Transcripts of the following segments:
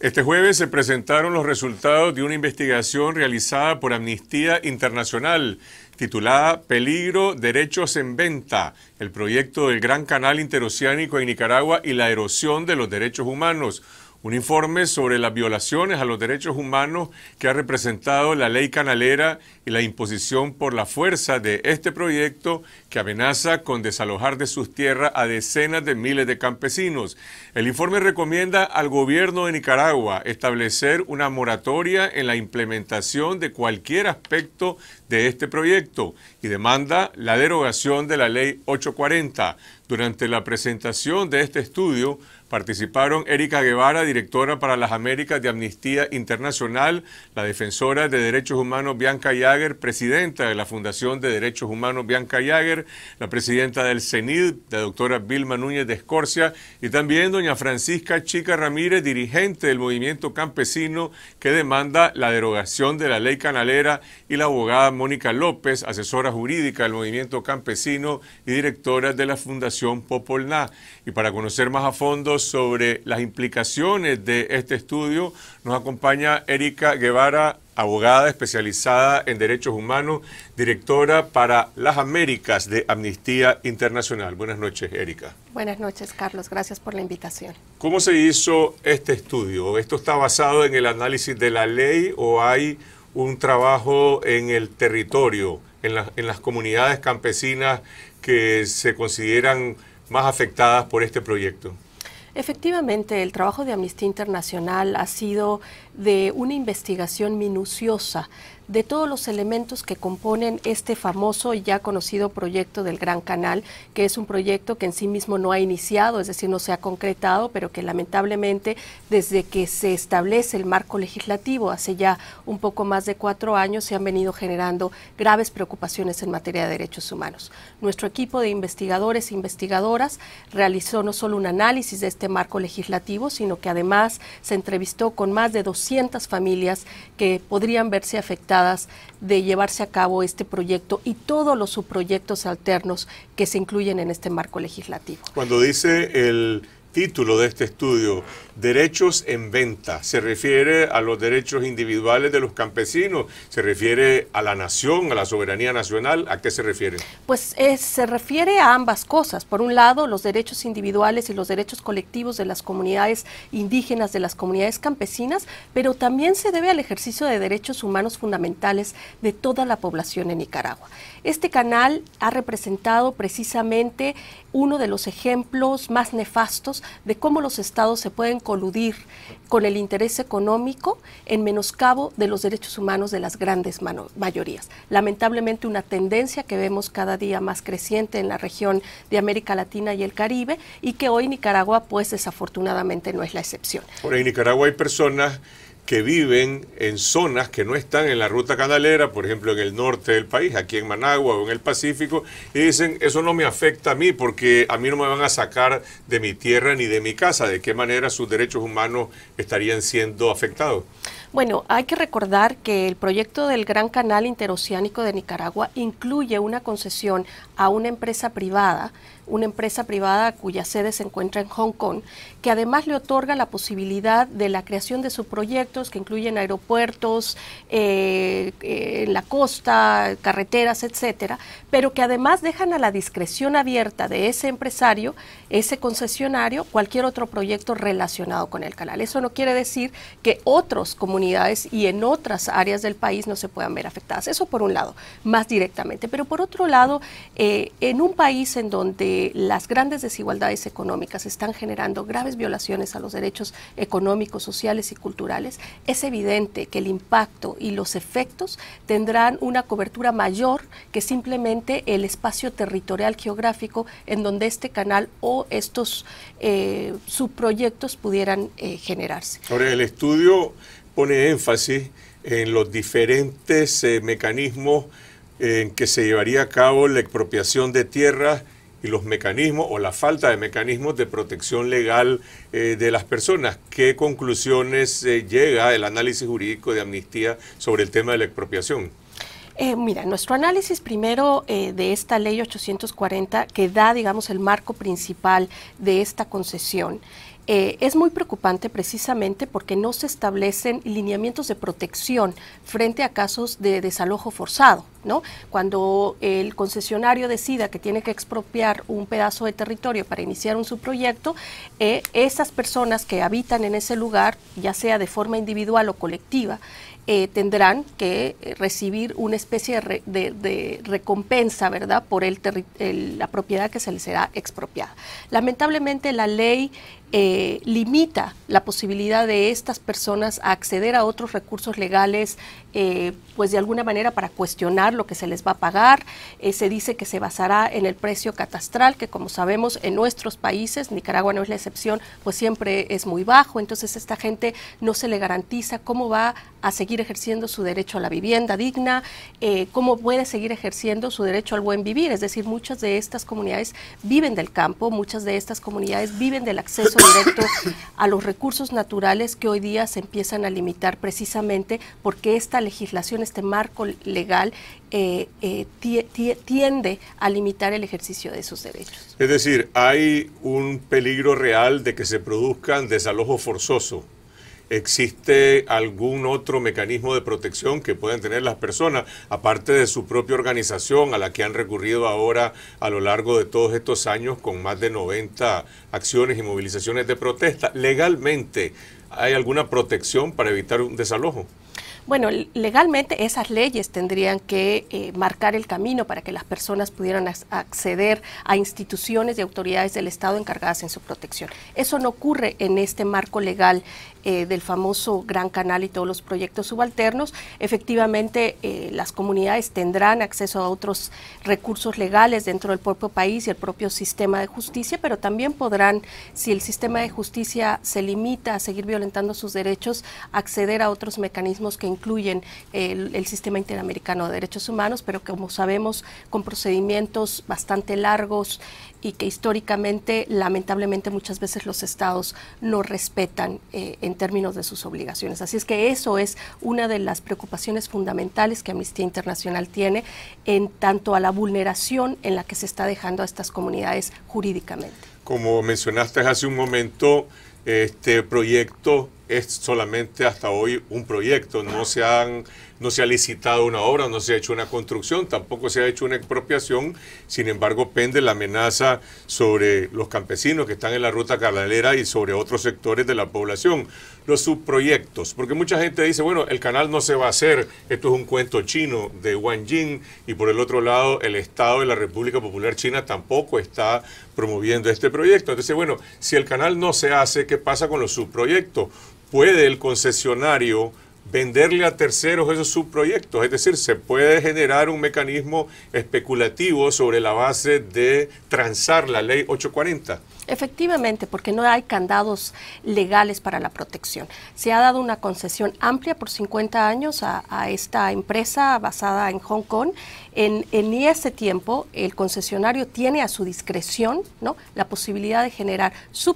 Este jueves se presentaron los resultados de una investigación realizada por Amnistía Internacional titulada Peligro, Derechos en Venta, el proyecto del Gran Canal Interoceánico en Nicaragua y la erosión de los derechos humanos, un informe sobre las violaciones a los derechos humanos que ha representado la ley canalera y la imposición por la fuerza de este proyecto que amenaza con desalojar de sus tierras a decenas de miles de campesinos. El informe recomienda al gobierno de Nicaragua establecer una moratoria en la implementación de cualquier aspecto de este proyecto y demanda la derogación de la ley 840. Durante la presentación de este estudio, Participaron Erika Guevara, directora para las Américas de Amnistía Internacional, la defensora de derechos humanos Bianca Yager, presidenta de la Fundación de Derechos Humanos Bianca Yager, la presidenta del CENID, la doctora Vilma Núñez de Escorcia, y también doña Francisca Chica Ramírez, dirigente del movimiento campesino que demanda la derogación de la ley canalera, y la abogada Mónica López, asesora jurídica del movimiento campesino y directora de la Fundación Popolná. Y para conocer más a fondo sobre las implicaciones de este estudio. Nos acompaña Erika Guevara, abogada especializada en derechos humanos, directora para las Américas de Amnistía Internacional. Buenas noches, Erika. Buenas noches, Carlos. Gracias por la invitación. ¿Cómo se hizo este estudio? ¿Esto está basado en el análisis de la ley o hay un trabajo en el territorio, en las comunidades campesinas que se consideran más afectadas por este proyecto? Efectivamente, el trabajo de Amnistía Internacional ha sido de una investigación minuciosa de todos los elementos que componen este famoso y ya conocido proyecto del Gran Canal, que es un proyecto que en sí mismo no ha iniciado, es decir, no se ha concretado, pero que lamentablemente desde que se establece el marco legislativo hace ya un poco más de cuatro años se han venido generando graves preocupaciones en materia de derechos humanos. Nuestro equipo de investigadores e investigadoras realizó no solo un análisis de este marco legislativo, sino que además se entrevistó con más de 200 200 familias que podrían verse afectadas de llevarse a cabo este proyecto y todos los subproyectos alternos que se incluyen en este marco legislativo. Cuando dice el título de este estudio, Derechos en Venta. Se refiere a los derechos individuales de los campesinos, se refiere a la nación, a la soberanía nacional. ¿A qué se refiere? Pues eh, se refiere a ambas cosas. Por un lado, los derechos individuales y los derechos colectivos de las comunidades indígenas, de las comunidades campesinas, pero también se debe al ejercicio de derechos humanos fundamentales de toda la población en Nicaragua. Este canal ha representado precisamente uno de los ejemplos más nefastos de cómo los estados se pueden coludir con el interés económico en menoscabo de los derechos humanos de las grandes mayorías. Lamentablemente una tendencia que vemos cada día más creciente en la región de América Latina y el Caribe y que hoy Nicaragua pues desafortunadamente no es la excepción. por en Nicaragua hay personas que viven en zonas que no están en la ruta canalera, por ejemplo en el norte del país, aquí en Managua o en el Pacífico, y dicen, eso no me afecta a mí porque a mí no me van a sacar de mi tierra ni de mi casa. ¿De qué manera sus derechos humanos estarían siendo afectados? Bueno, hay que recordar que el proyecto del Gran Canal Interoceánico de Nicaragua incluye una concesión a una empresa privada, una empresa privada cuya sede se encuentra en Hong Kong, que además le otorga la posibilidad de la creación de subproyectos que incluyen aeropuertos, eh, eh, la costa, carreteras, etcétera, pero que además dejan a la discreción abierta de ese empresario, ese concesionario, cualquier otro proyecto relacionado con el canal. Eso no quiere decir que otros comunidades y en otras áreas del país no se puedan ver afectadas. Eso por un lado, más directamente. Pero por otro lado, eh, en un país en donde las grandes desigualdades económicas están generando graves violaciones a los derechos económicos, sociales y culturales, es evidente que el impacto y los efectos tendrán una cobertura mayor que simplemente el espacio territorial geográfico en donde este canal o estos eh, subproyectos pudieran eh, generarse. Sobre el estudio pone énfasis en los diferentes eh, mecanismos en que se llevaría a cabo la expropiación de tierras y los mecanismos o la falta de mecanismos de protección legal eh, de las personas. ¿Qué conclusiones eh, llega el análisis jurídico de amnistía sobre el tema de la expropiación? mira, nuestro análisis primero de esta ley 840 que da, digamos, el marco principal de esta concesión eh, es muy preocupante precisamente porque no se establecen lineamientos de protección frente a casos de desalojo forzado. ¿no? Cuando el concesionario decida que tiene que expropiar un pedazo de territorio para iniciar un subproyecto, eh, esas personas que habitan en ese lugar, ya sea de forma individual o colectiva, eh, tendrán que recibir una especie de, recompensa, ¿verdad?, por la propiedad que se les será expropiada. Lamentablemente la ley eh, limita la posibilidad de estas personas a acceder a otros recursos legales, eh, pues de alguna manera para cuestionar lo que se les va a pagar. Eh, se dice que se basará en el precio catastral, que como sabemos en nuestros países, Nicaragua no es la excepción, pues siempre es muy bajo. Entonces esta gente no se le garantiza cómo va a seguir ejerciendo su derecho a la vivienda digna, cómo puede seguir ejerciendo su derecho al buen vivir. Es decir, muchas de estas comunidades viven del campo, muchas de estas comunidades viven del acceso directo a los recursos naturales que hoy día se empiezan a limitar precisamente porque esta legislación, este marco legal, eh, eh, tiende a limitar el ejercicio de esos derechos. Es decir, hay un peligro real de que se produzcan desalojos forzoso. ¿Existe algún otro mecanismo de protección que puedan tener las personas, aparte de su propia organización a la que han recurrido ahora a lo largo de todos estos años con más de 90 acciones y movilizaciones de protesta? ¿Legalmente hay alguna protección para evitar un desalojo? Bueno, legalmente esas leyes tendrían que eh, marcar el camino para que las personas pudieran acceder a instituciones y autoridades del Estado encargadas en su protección. Eso no ocurre en este marco legal eh, del famoso Gran Canal y todos los proyectos subalternos. Efectivamente, eh, las comunidades tendrán acceso a otros recursos legales dentro del propio país y el propio sistema de justicia, pero también podrán, si el sistema de justicia se limita a seguir violentando sus derechos, acceder a otros mecanismos que incluyen el, sistema interamericano de derechos humanos, pero como sabemos, con procedimientos bastante largos y que históricamente, lamentablemente, muchas veces los estados no respetan eh, en términos de sus obligaciones. Así es que eso es una de las preocupaciones fundamentales que Amnistía Internacional tiene en tanto a la vulneración en la que se está dejando a estas comunidades jurídicamente. Como mencionaste hace un momento, este proyecto es solamente hasta hoy un proyecto, no se, han, no se ha licitado una obra, no se ha hecho una construcción, tampoco se ha hecho una expropiación, sin embargo pende la amenaza sobre los campesinos que están en la ruta carnalera y sobre otros sectores de la población, los subproyectos, porque mucha gente dice, bueno, el canal no se va a hacer, esto es un cuento chino de Wang Jing, y por el otro lado el Estado de la República Popular China tampoco está promoviendo este proyecto. Entonces, bueno, si el canal no se hace, ¿qué pasa con los subproyectos? puede el concesionario venderle a terceros esos subproyectos, es decir, se puede generar un mecanismo especulativo sobre la base de transar la ley 840. Efectivamente, porque no hay candados legales para la protección. Se ha dado una concesión amplia por 50 años a, esta empresa basada en Hong Kong en, ese tiempo, el concesionario tiene a su discreción la posibilidad de generar sus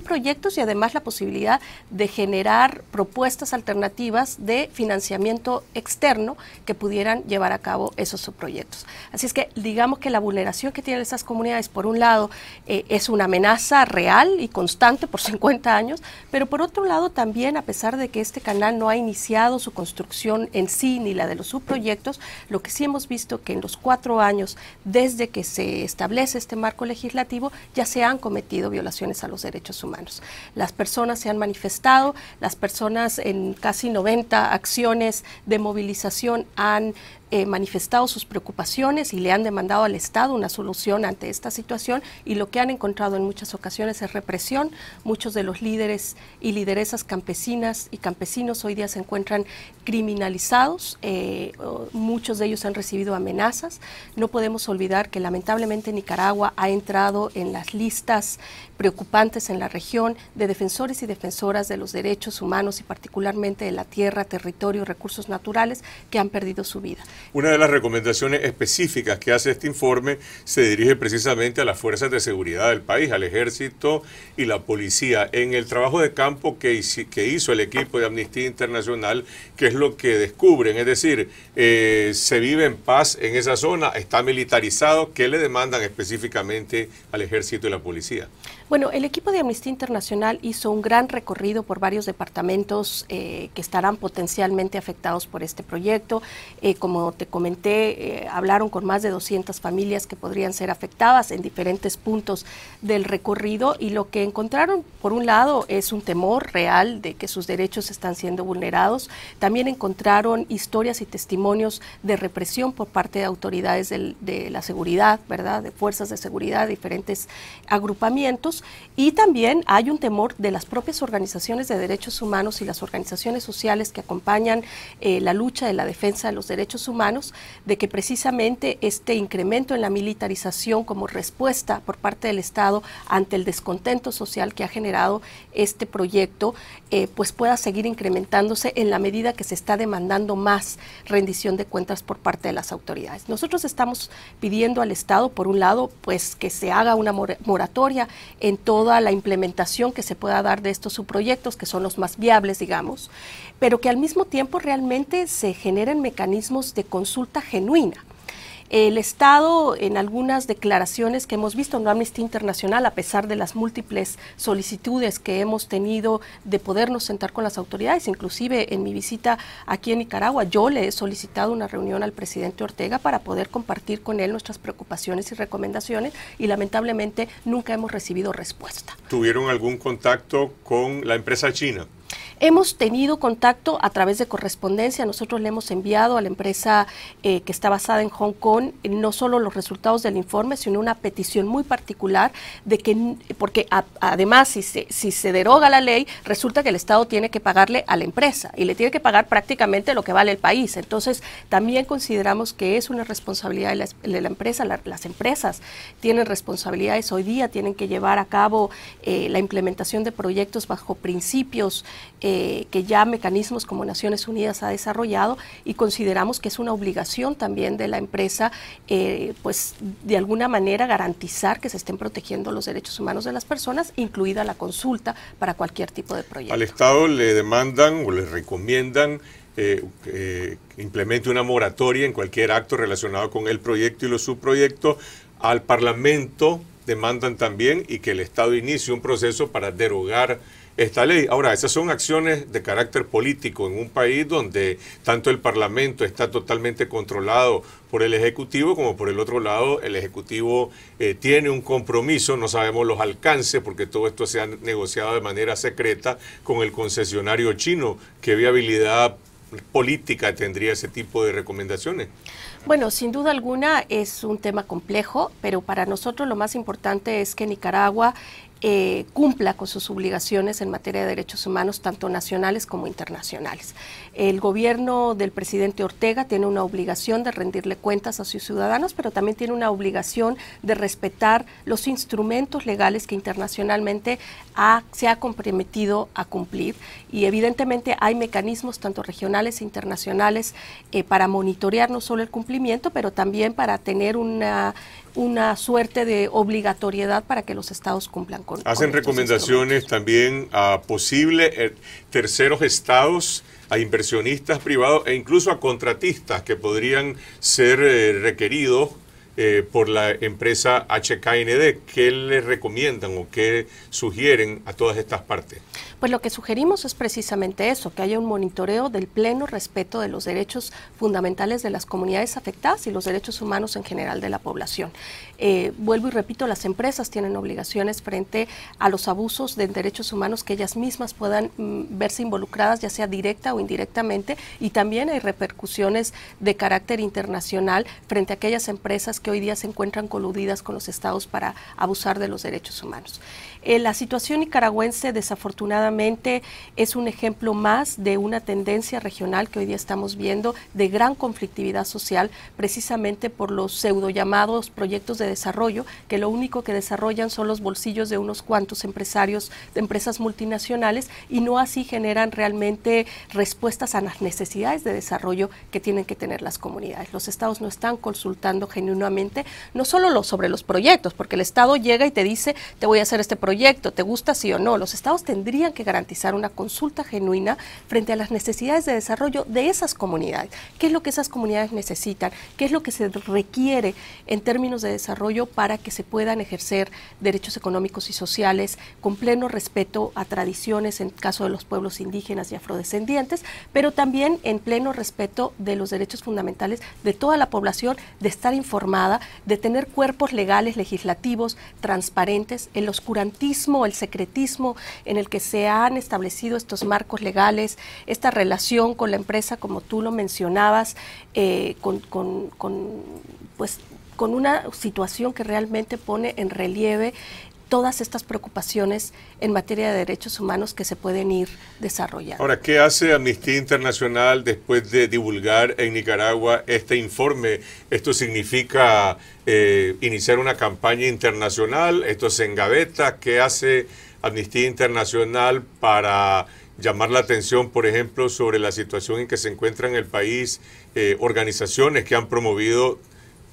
y además la posibilidad de generar propuestas alternativas de financiamiento externo que pudieran llevar a cabo esos subproyectos. Así es que digamos que la vulneración que tienen estas comunidades, por un lado, eh, es una amenaza real y constante por 50 años, pero por otro lado también, a pesar de que este canal no ha iniciado su construcción en sí ni la de los subproyectos, lo que sí hemos visto que en los cuatro años desde que se establece este marco legislativo, ya se han cometido violaciones a los derechos humanos. Las personas se han manifestado, las personas en casi 90 acciones de movilización han eh, manifestado sus preocupaciones y le han demandado al Estado una solución ante esta situación y lo que han encontrado en muchas ocasiones es represión. Muchos de los líderes y lideresas campesinas y campesinos hoy día se encuentran criminalizados, eh, muchos de ellos han recibido amenazas. No podemos olvidar que lamentablemente Nicaragua ha entrado en las listas preocupantes en la región de defensores y defensoras de los derechos humanos y particularmente de la tierra, territorio, recursos naturales que han perdido su vida. Una de las recomendaciones específicas que hace este informe se dirige precisamente a las fuerzas de seguridad del país, al ejército y la policía, en el trabajo de campo que, hizo el equipo de Amnistía Internacional, que es lo que descubren, es decir, eh, se vive en paz en esa zona, está militarizado, ¿qué le demandan específicamente al ejército y la policía? Bueno, el equipo de Amnistía Internacional hizo un gran recorrido por varios departamentos eh, que estarán potencialmente afectados por este proyecto. Eh, como te comenté, eh, hablaron con más de 200 familias que podrían ser afectadas en diferentes puntos del recorrido y lo que encontraron, por un lado, es un temor real de que sus derechos están siendo vulnerados. También encontraron historias y testimonios de represión por parte de autoridades de la seguridad, ¿verdad? De fuerzas de seguridad, diferentes agrupamientos y también hay un temor de las propias organizaciones de derechos humanos y las organizaciones sociales que acompañan eh, la lucha de la defensa de los derechos humanos de que precisamente este incremento en la militarización como respuesta por parte del Estado ante el descontento social que ha generado este proyecto eh, pues pueda seguir incrementándose en la medida que se está demandando más rendición de cuentas por parte de las autoridades. Nosotros estamos pidiendo al Estado, por un lado, pues que se haga una moratoria en toda la implementación que se pueda dar de estos subproyectos, que son los más viables, digamos, pero que al mismo tiempo realmente se generen mecanismos de consulta genuina el Estado, en algunas declaraciones que hemos visto en Amnistía Internacional, a pesar de las múltiples solicitudes que hemos tenido de podernos sentar con las autoridades, inclusive en mi visita aquí en Nicaragua, yo le he solicitado una reunión al presidente Ortega para poder compartir con él nuestras preocupaciones y recomendaciones y lamentablemente nunca hemos recibido respuesta. ¿Tuvieron algún contacto con la empresa china? Hemos tenido contacto a través de correspondencia, nosotros le hemos enviado a la empresa eh, que está basada en Hong Kong no solo los resultados del informe, sino una petición muy particular de que, porque además si se, si se deroga la ley, resulta que el Estado tiene que pagarle a la empresa y le tiene que pagar prácticamente lo que vale el país. Entonces, también consideramos que es una responsabilidad de la, empresa, las empresas tienen responsabilidades hoy día, tienen que llevar a cabo eh, la implementación de proyectos bajo principios eh, que ya mecanismos como Naciones Unidas ha desarrollado y consideramos que es una obligación también de la empresa, eh, pues de alguna manera garantizar que se estén protegiendo los derechos humanos de las personas, incluida la consulta para cualquier tipo de proyecto. Al Estado le demandan o le recomiendan eh, implemente una moratoria en cualquier acto relacionado con el proyecto y los subproyectos. Al Parlamento demandan también y que el Estado inicie un proceso para derogar esta ley. Ahora, esas son acciones de carácter político en un país donde tanto el Parlamento está totalmente controlado por el Ejecutivo como por el otro lado el Ejecutivo eh, tiene un compromiso, no sabemos los alcances porque todo esto se ha negociado de manera secreta con el concesionario chino. ¿Qué viabilidad política tendría ese tipo de recomendaciones? Bueno, sin duda alguna es un tema complejo, pero para nosotros lo más importante es que Nicaragua eh, cumpla con sus obligaciones en materia de derechos humanos, tanto nacionales como internacionales. El gobierno del presidente Ortega tiene una obligación de rendirle cuentas a sus ciudadanos, pero también tiene una obligación de respetar los instrumentos legales que internacionalmente se ha comprometido a cumplir. Y evidentemente hay mecanismos tanto regionales e internacionales eh, para monitorear no solo el cumplimiento, pero también para tener una una suerte de obligatoriedad para que los estados cumplan con. Hacen recomendaciones también a posibles eh, terceros estados a inversionistas privados e incluso a contratistas que podrían ser eh, requeridos eh, por la empresa HKND. ¿Qué les recomiendan o qué sugieren a todas estas partes? Pues lo que sugerimos es precisamente eso, que haya un monitoreo del pleno respeto de los derechos fundamentales de las comunidades afectadas y los derechos humanos en general de la población. Eh, vuelvo y repito, las empresas tienen obligaciones frente a los abusos de derechos humanos que ellas mismas puedan mm, verse involucradas, ya sea directa o indirectamente, y también hay repercusiones de carácter internacional frente a aquellas empresas que hoy día se encuentran coludidas con los estados para abusar de los derechos humanos. Eh, la situación nicaragüense desafortunadamente es un ejemplo más de una tendencia regional que hoy día estamos viendo de gran conflictividad social precisamente por los pseudo llamados proyectos de desarrollo que lo único que desarrollan son los bolsillos de unos cuantos empresarios de empresas multinacionales y no así generan realmente respuestas a las necesidades de desarrollo que tienen que tener las comunidades. Los estados no están consultando genuinamente, no solo sobre los proyectos, porque el estado llega y te dice, te voy a hacer este proyecto, te gusta sí o no, los estados tendrían que garantizar una consulta genuina frente a las necesidades de desarrollo de esas comunidades. ¿Qué es lo que esas comunidades necesitan? ¿Qué es lo que se requiere en términos de desarrollo para que se puedan ejercer derechos económicos y sociales con pleno respeto a tradiciones en caso de los pueblos indígenas y afrodescendientes, pero también en pleno respeto de los derechos fundamentales de toda la población, de estar informada, de tener cuerpos legales, legislativos, transparentes, los oscurantismo el secretismo en el que se han establecido estos marcos legales, esta relación con la empresa, como tú lo mencionabas, eh, pues, con una situación que realmente pone en relieve todas estas preocupaciones en materia de derechos humanos que se pueden ir desarrollando. Ahora, ¿qué hace Amnistía Internacional después de divulgar en Nicaragua este informe? ¿Esto significa eh, iniciar una campaña internacional? ¿Esto se engaveta? ¿Qué hace Amnistía Internacional para llamar la atención, por ejemplo, sobre la situación en que se encuentran en el país eh, organizaciones que han promovido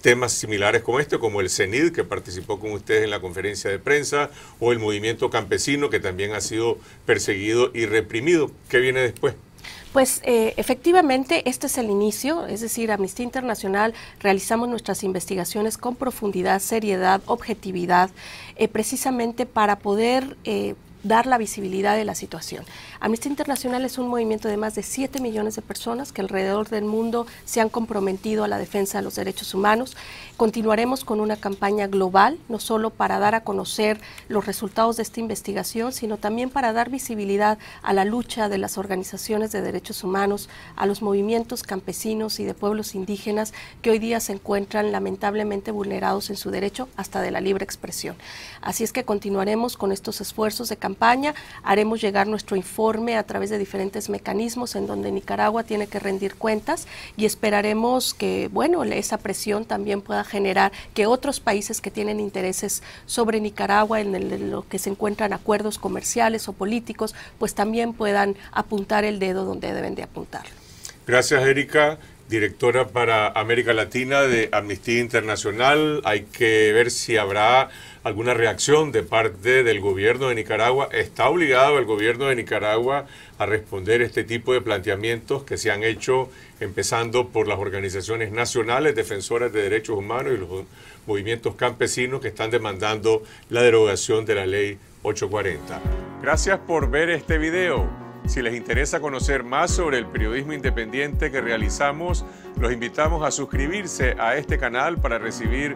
temas similares como este, como el CENID, que participó con ustedes en la conferencia de prensa, o el movimiento campesino, que también ha sido perseguido y reprimido. ¿Qué viene después? Pues eh, efectivamente este es el inicio, es decir, Amnistía Internacional realizamos nuestras investigaciones con profundidad, seriedad, objetividad, eh, precisamente para poder eh, dar la visibilidad de la situación. Amnistía Internacional es un movimiento de más de 7 millones de personas que alrededor del mundo se han comprometido a la defensa de los derechos humanos. Continuaremos con una campaña global, no solo para dar a conocer los resultados de esta investigación, sino también para dar visibilidad a la lucha de las organizaciones de derechos humanos, a los movimientos campesinos y de pueblos indígenas que hoy día se encuentran lamentablemente vulnerados en su derecho hasta de la libre expresión. Así es que continuaremos con estos esfuerzos de campaña campaña. Haremos llegar nuestro informe a través de diferentes mecanismos en donde Nicaragua tiene que rendir cuentas y esperaremos que, bueno, esa presión también pueda generar que otros países que tienen intereses sobre Nicaragua, en, en lo que se encuentran acuerdos comerciales o políticos, pues también puedan apuntar el dedo donde deben de apuntar. Gracias, Erika directora para América Latina de Amnistía Internacional. Hay que ver si habrá alguna reacción de parte del gobierno de Nicaragua. ¿Está obligado el gobierno de Nicaragua a responder este tipo de planteamientos que se han hecho empezando por las organizaciones nacionales defensoras de derechos humanos y los movimientos campesinos que están demandando la derogación de la ley 840? Gracias por ver este video. Si les interesa conocer más sobre el periodismo independiente que realizamos, los invitamos a suscribirse a este canal para recibir